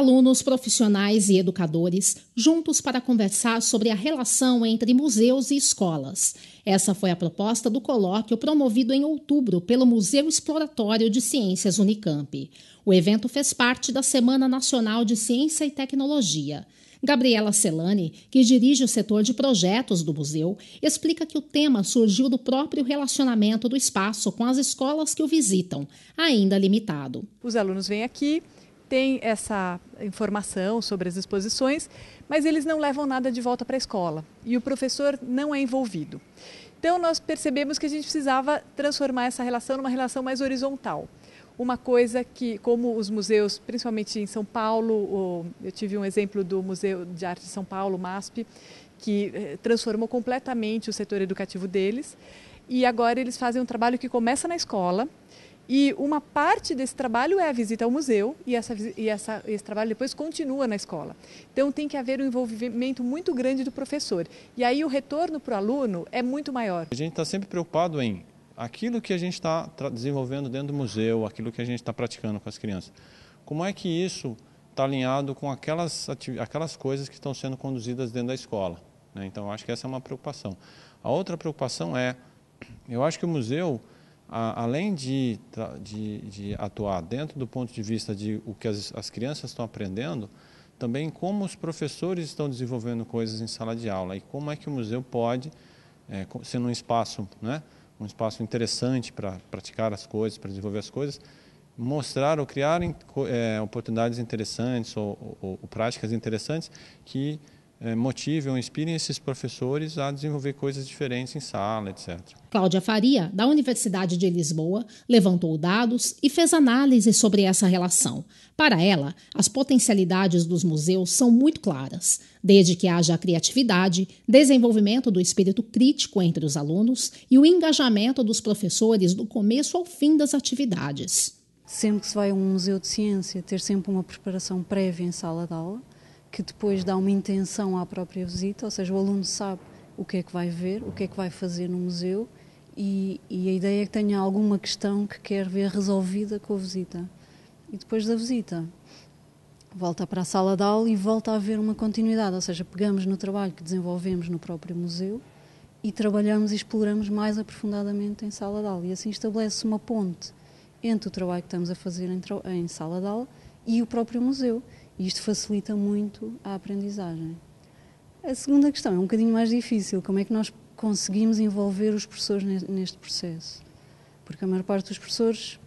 alunos, profissionais e educadores juntos para conversar sobre a relação entre museus e escolas. Essa foi a proposta do colóquio promovido em outubro pelo Museu Exploratório de Ciências Unicamp. O evento fez parte da Semana Nacional de Ciência e Tecnologia. Gabriela Celani, que dirige o setor de projetos do museu, explica que o tema surgiu do próprio relacionamento do espaço com as escolas que o visitam, ainda limitado. Os alunos vêm aqui, tem essa informação sobre as exposições, mas eles não levam nada de volta para a escola e o professor não é envolvido. Então, nós percebemos que a gente precisava transformar essa relação numa relação mais horizontal uma coisa que, como os museus, principalmente em São Paulo, eu tive um exemplo do Museu de Arte de São Paulo, MASP, que eh, transformou completamente o setor educativo deles. E agora eles fazem um trabalho que começa na escola e uma parte desse trabalho é a visita ao museu e, essa, e essa, esse trabalho depois continua na escola. Então tem que haver um envolvimento muito grande do professor. E aí o retorno para o aluno é muito maior. A gente está sempre preocupado em aquilo que a gente está desenvolvendo dentro do museu, aquilo que a gente está praticando com as crianças. Como é que isso está alinhado com aquelas, aquelas coisas que estão sendo conduzidas dentro da escola? Né? Então acho que essa é uma preocupação. A outra preocupação é, eu acho que o museu a, além de, de, de, atuar dentro do ponto de vista de o que as, as crianças estão aprendendo, também como os professores estão desenvolvendo coisas em sala de aula e como é que o museu pode, é, sendo um espaço, né, um espaço interessante para praticar as coisas, para desenvolver as coisas, mostrar ou criar é, oportunidades interessantes ou, ou, ou práticas interessantes que eh, ou inspirem esses professores a desenvolver coisas diferentes em sala, etc. Cláudia Faria, da Universidade de Lisboa, levantou dados e fez análise sobre essa relação. Para ela, as potencialidades dos museus são muito claras, desde que haja criatividade, desenvolvimento do espírito crítico entre os alunos e o engajamento dos professores do começo ao fim das atividades. Sempre que se vai a um museu de ciência, ter sempre uma preparação prévia em sala de aula, que depois dá uma intenção à própria visita, ou seja, o aluno sabe o que é que vai ver, o que é que vai fazer no museu e, e a ideia é que tenha alguma questão que quer ver resolvida com a visita. E depois da visita, volta para a sala de aula e volta a haver uma continuidade, ou seja, pegamos no trabalho que desenvolvemos no próprio museu e trabalhamos e exploramos mais aprofundadamente em sala de aula. E assim estabelece uma ponte entre o trabalho que estamos a fazer em, em sala de aula e o próprio museu. E isto facilita muito a aprendizagem. A segunda questão é um bocadinho mais difícil: como é que nós conseguimos envolver os professores neste processo? Porque a maior parte dos professores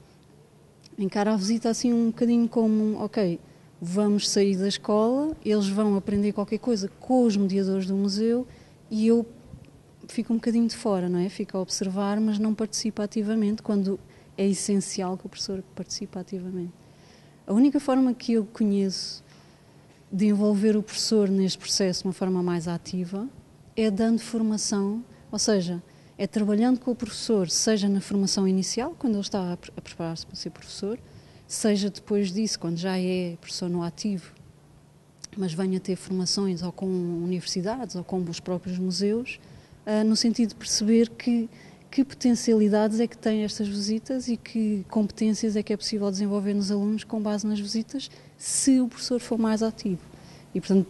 encara a visita assim um bocadinho como: ok, vamos sair da escola, eles vão aprender qualquer coisa com os mediadores do museu e eu fico um bocadinho de fora, não é? Fico a observar, mas não participo ativamente, quando é essencial que o professor participe ativamente. A única forma que eu conheço de envolver o professor neste processo de uma forma mais ativa é dando formação, ou seja, é trabalhando com o professor, seja na formação inicial, quando ele está a preparar-se para ser professor, seja depois disso, quando já é professor no ativo, mas venha ter formações ou com universidades ou com os próprios museus, ah, no sentido de perceber que que potencialidades é que têm estas visitas e que competências é que é possível desenvolver nos alunos com base nas visitas, se o professor for mais ativo. E, portanto,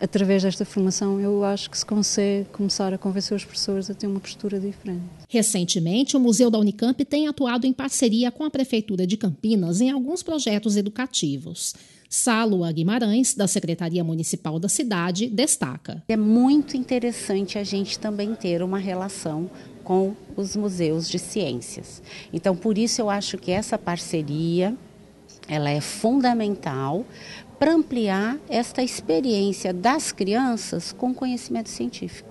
através desta formação, eu acho que se consegue começar a convencer os professores a ter uma postura diferente. Recentemente, o Museu da Unicamp tem atuado em parceria com a Prefeitura de Campinas em alguns projetos educativos. Sálua Guimarães, da Secretaria Municipal da cidade, destaca. É muito interessante a gente também ter uma relação com os museus de ciências. Então, por isso eu acho que essa parceria ela é fundamental para ampliar esta experiência das crianças com conhecimento científico.